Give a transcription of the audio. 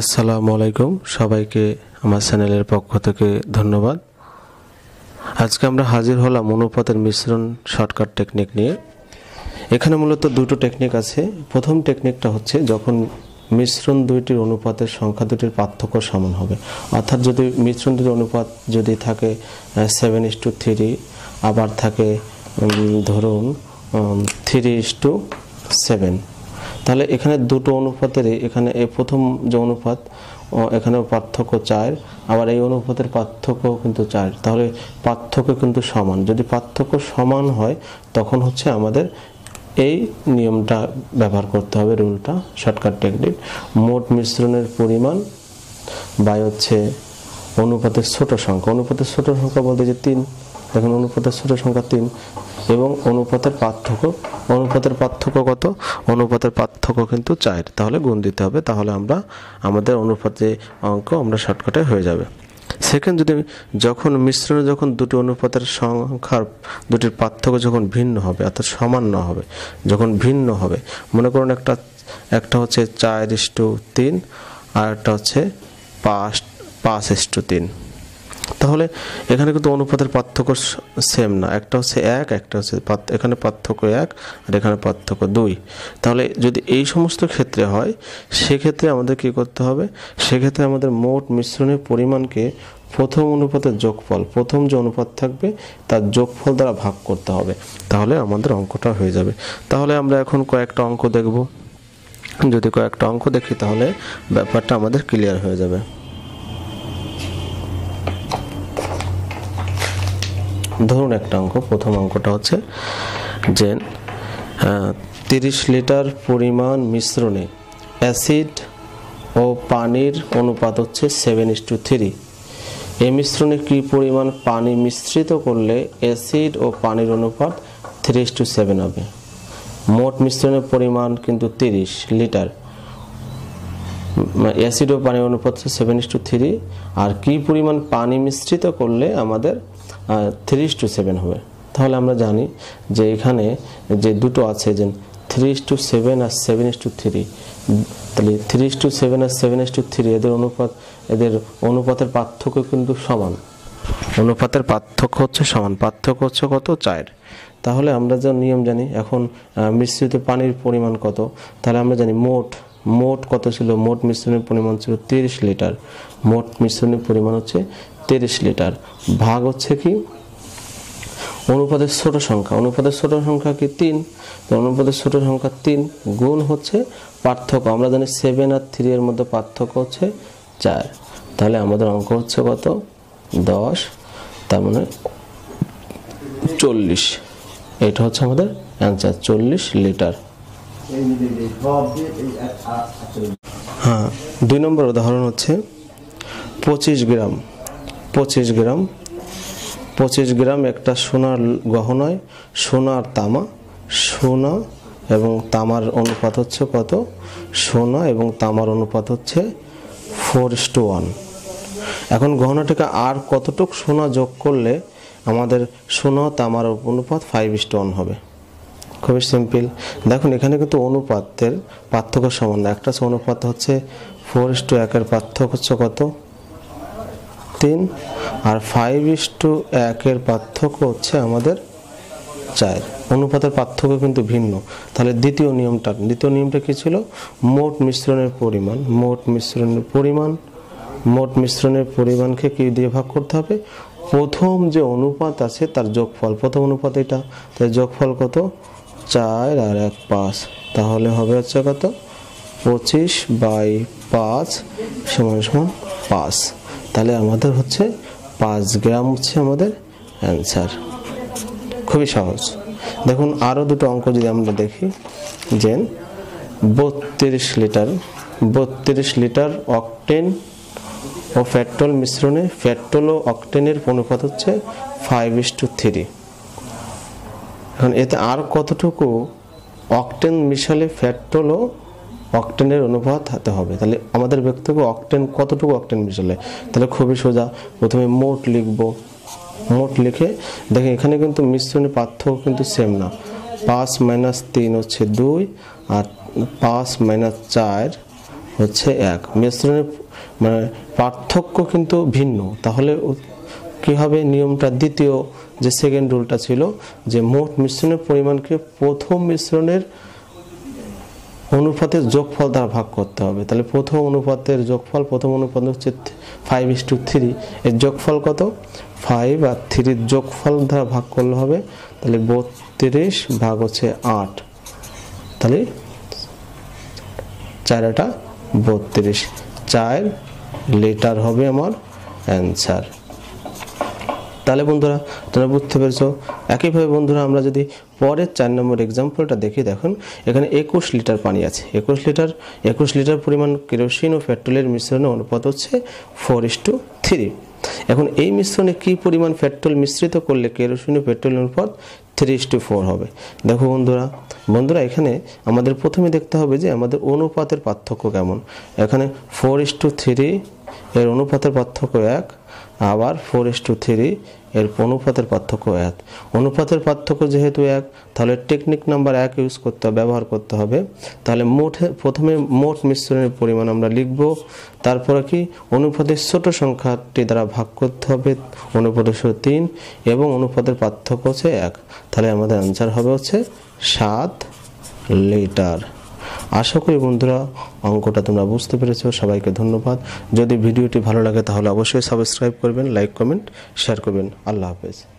আসসালামু আলাইকুম সবাইকে আমার চ্যানেলের পক্ষ থেকে ধন্যবাদ আজকে আমরা হাজির হলাম অনুপাতের মিশ্রণ শর্টকাট টেকনিক নিয়ে এখানে মূলত দুটো টেকনিক আছে প্রথম টেকনিকটা হচ্ছে যখন মিশ্রণ দুইটির অনুপাতের সংখ্যা দুটির পার্থক্য সমান হবে অর্থাৎ যদি মিশ্রণ দুটির অনুপাত যদি থাকে সেভেন ইস টু থ্রি আবার থাকে ধরুন থ্রি ইস টু সেভেন তাহলে এখানে দুটো অনুপাতেরই এখানে এই প্রথম যে অনুপাত এখানে পার্থক্য চার আবার এই অনুপাতের পার্থক্য কিন্তু চার তাহলে পার্থক্য কিন্তু সমান যদি পার্থক্য সমান হয় তখন হচ্ছে আমাদের এই নিয়মটা ব্যবহার করতে হবে রুলটা শর্টকাট টেকনিক মোট মিশ্রণের পরিমাণ বা হচ্ছে অনুপাতের ছোট সংখ্যা অনুপাতের ছোট সংখ্যা বলতে যে তিন এখন অনুপাতের ছোট সংখ্যা তিন এবং অনুপাতের পার্থক্য অনুপাতের পার্থক্য কত অনুপাতের পার্থক্য কিন্তু চার তাহলে গুণ দিতে হবে তাহলে আমরা আমাদের অনুপাতে অঙ্ক আমরা শর্টকাটে হয়ে যাবে সেকেন্ড যদি যখন মিশ্রণে যখন দুটি অনুপাতের সংখ্যার দুটির পার্থক্য যখন ভিন্ন হবে অর্থাৎ সমান না হবে যখন ভিন্ন হবে মনে করুন একটা একটা হচ্ছে চার ইস্টু তিন আর একটা হচ্ছে পাঁচ পাঁচ ইস্টু তিন তাহলে এখানে কিন্তু অনুপাতের পার্থক্য সেম না একটা হচ্ছে এক একটা হচ্ছে এখানে পার্থক্য এক আর এখানে পার্থক্য দুই তাহলে যদি এই সমস্ত ক্ষেত্রে হয় সেক্ষেত্রে আমাদের কি করতে হবে সেক্ষেত্রে আমাদের মোট মিশ্রণের পরিমাণকে প্রথম অনুপাতের যোগফল প্রথম যে অনুপাত থাকবে তার যোগফল দ্বারা ভাগ করতে হবে তাহলে আমাদের অঙ্কটা হয়ে যাবে তাহলে আমরা এখন কয়েকটা অঙ্ক দেখব যদি কয়েকটা অঙ্ক দেখি তাহলে ব্যাপারটা আমাদের ক্লিয়ার হয়ে যাবে ধরুন একটা অঙ্ক প্রথম অঙ্কটা হচ্ছে যে তিরিশ লিটার পরিমাণ মিশ্রণে অ্যাসিড ও পানির অনুপাত হচ্ছে সেভেন ইস টু থ্রি এই মিশ্রণে কী পরিমাণ পানি মিশ্রিত করলে অ্যাসিড ও পানির অনুপাত থ্রি ইস টু সেভেন হবে মোট মিশ্রণের পরিমাণ কিন্তু তিরিশ লিটার অ্যাসিড মানে ও পানির অনুপাত সেভেন ইস টু থ্রি আর কী পরিমাণ পানি মিশ্রিত করলে আমাদের থ্রি ইস টু সেভেন হবে তাহলে আমরা জানি যে এখানে যে দুটো আছে যে থ্রি ইস টু সেভেন আর সেভেন ইস টু থ্রি তাহলে থ্রি ইস টু সেভেন আর সেভেন ইস টু থ্রি এদের অনুপাত এদের অনুপাতের পার্থক্য কিন্তু সমান অনুপাতের পার্থক্য হচ্ছে সমান পার্থক্য হচ্ছে কত চার তাহলে আমরা যে নিয়ম জানি এখন মিশ্রিত পানির পরিমাণ কত তাহলে আমরা জানি মোট মোট কত ছিল মোট মিশ্রণের পরিমাণ ছিল তিরিশ লিটার মোট মিশ্রণের পরিমাণ হচ্ছে তিরিশ লিটার ভাগ হচ্ছে কি অনুপাতের ছোট সংখ্যা অনুপাতের ছোট সংখ্যা কি তিন তো অনুপাতের ছোট সংখ্যা তিন গুণ হচ্ছে পার্থক্য আমরা জানি সেভেন আর থ্রি এর মধ্যে পার্থক্য হচ্ছে চার তাহলে আমাদের অঙ্ক হচ্ছে কত দশ তার মানে চল্লিশ এটা হচ্ছে আমাদের অ্যান্সার চল্লিশ লিটার আচ্ছা। হ্যাঁ দুই নম্বর উদাহরণ হচ্ছে পঁচিশ গ্রাম পঁচিশ গ্রাম পঁচিশ গ্রাম একটা সোনার গহনায় সোনার তামা সোনা এবং তামার অনুপাত হচ্ছে কত সোনা এবং তামার অনুপাত হচ্ছে ফোর টু ওয়ান এখন গহনাটাকে আর কতটুক সোনা যোগ করলে আমাদের সোনা তামার অনুপাত ফাইভ টু ওয়ান হবে খুবই সিম্পল দেখুন এখানে কিন্তু অনুপাতের পার্থক্য সমান না একটা অনুপাত হচ্ছে ফোর ইস টু একের পার্থক্য হচ্ছে কত তিন আর ফাইভ ইস টু একের পার্থক্য হচ্ছে আমাদের চার অনুপাতের পার্থক্য কিন্তু ভিন্ন তাহলে দ্বিতীয় নিয়মটা দ্বিতীয় নিয়মটা কী ছিল মোট মিশ্রণের পরিমাণ মোট মিশ্রণের পরিমাণ মোট মিশ্রণের পরিমাণকে কী দিয়ে ভাগ করতে হবে প্রথম যে অনুপাত আছে তার যোগফল প্রথম অনুপাত এটা তাই যোগফল কত চার আর এক পাঁচ তাহলে হবে হচ্ছে কত পঁচিশ বাই পাঁচ সমান সমান পাঁচ তাহলে আমাদের হচ্ছে পাঁচ গ্রাম হচ্ছে আমাদের অ্যান্সার খুবই সহজ দেখুন আরও দুটো অঙ্ক যদি আমরা দেখি যে বত্রিশ লিটার বত্রিশ লিটার অকটেন ও পেট্রোল মিশ্রণে পেট্রোল ও অকটেনের অনুপাত হচ্ছে ফাইভ ইস টু থ্রি এখন এতে আর কতটুকু অকটেন মিশালে ফ্যাট্রোল অকটেনের অনুপাত হাতে হবে তাহলে আমাদের ব্যক্তিকে অকটেন কতটুকু অকটেন মিশালে তাহলে খুবই সোজা প্রথমে মোট লিখব মোট লিখে দেখেন এখানে কিন্তু মিশ্রণের পার্থক্য কিন্তু সেম না পাঁচ মাইনাস তিন হচ্ছে দুই আর পাঁচ মাইনাস চার হচ্ছে এক মিশ্রণের মানে পার্থক্য কিন্তু ভিন্ন তাহলে কি হবে নিয়মটা দ্বিতীয় যে সেকেন্ড রুলটা ছিল যে মোট মিশ্রণের পরিমাণকে প্রথম মিশ্রণের অনুপাতের যোগফল দ্বারা ভাগ করতে হবে তাহলে প্রথম অনুপাতের যোগফল প্রথম অনুপাত হচ্ছে ফাইভ ইস টু থ্রি এর যোগফল কত ফাইভ আর থ্রির যোগফল দ্বারা ভাগ করলে হবে তাহলে বত্রিশ ভাগ হচ্ছে আট তাহলে চারাটা বত্রিশ চার লেটার হবে আমার অ্যান্সার তাহলে বন্ধুরা তোমরা বুঝতে পেরেছ একইভাবে বন্ধুরা আমরা যদি পরের চার নম্বর এক্সাম্পলটা দেখি দেখুন এখানে একুশ লিটার পানি আছে একুশ লিটার একুশ লিটার পরিমাণ কেরোসিন ও পেট্রোলের মিশ্রণে অনুপাত হচ্ছে ফোর ইস টু থ্রি এখন এই মিশ্রণে কি পরিমাণ পেট্রোল মিশ্রিত করলে কেরোসিন ও পেট্রোল অনুপাত থ্রি ইস টু ফোর হবে দেখো বন্ধুরা বন্ধুরা এখানে আমাদের প্রথমে দেখতে হবে যে আমাদের অনুপাতের পার্থক্য কেমন এখানে ফোর ইস টু থ্রি এর অনুপাতের পার্থক্য এক আবার ফোর এস টু থ্রি এর অনুপাতের পার্থক্য এক অনুপাতের পার্থক্য যেহেতু এক তাহলে টেকনিক নাম্বার এক ইউজ করতে ব্যবহার করতে হবে তাহলে মোট প্রথমে মোট মিশ্রণের পরিমাণ আমরা লিখব তারপরে কি অনুপাতের ছোট সংখ্যাটি দ্বারা ভাগ করতে হবে অনুপাতের সো তিন এবং অনুপাতের পার্থক্য হচ্ছে এক তাহলে আমাদের আনসার হবে হচ্ছে সাত লিটার আশা করি বন্ধুরা অঙ্কটা তোমরা বুঝতে পেরেছো সবাইকে ধন্যবাদ যদি ভিডিওটি ভালো লাগে তাহলে অবশ্যই সাবস্ক্রাইব করবেন লাইক কমেন্ট শেয়ার করবেন আল্লাহ হাফেজ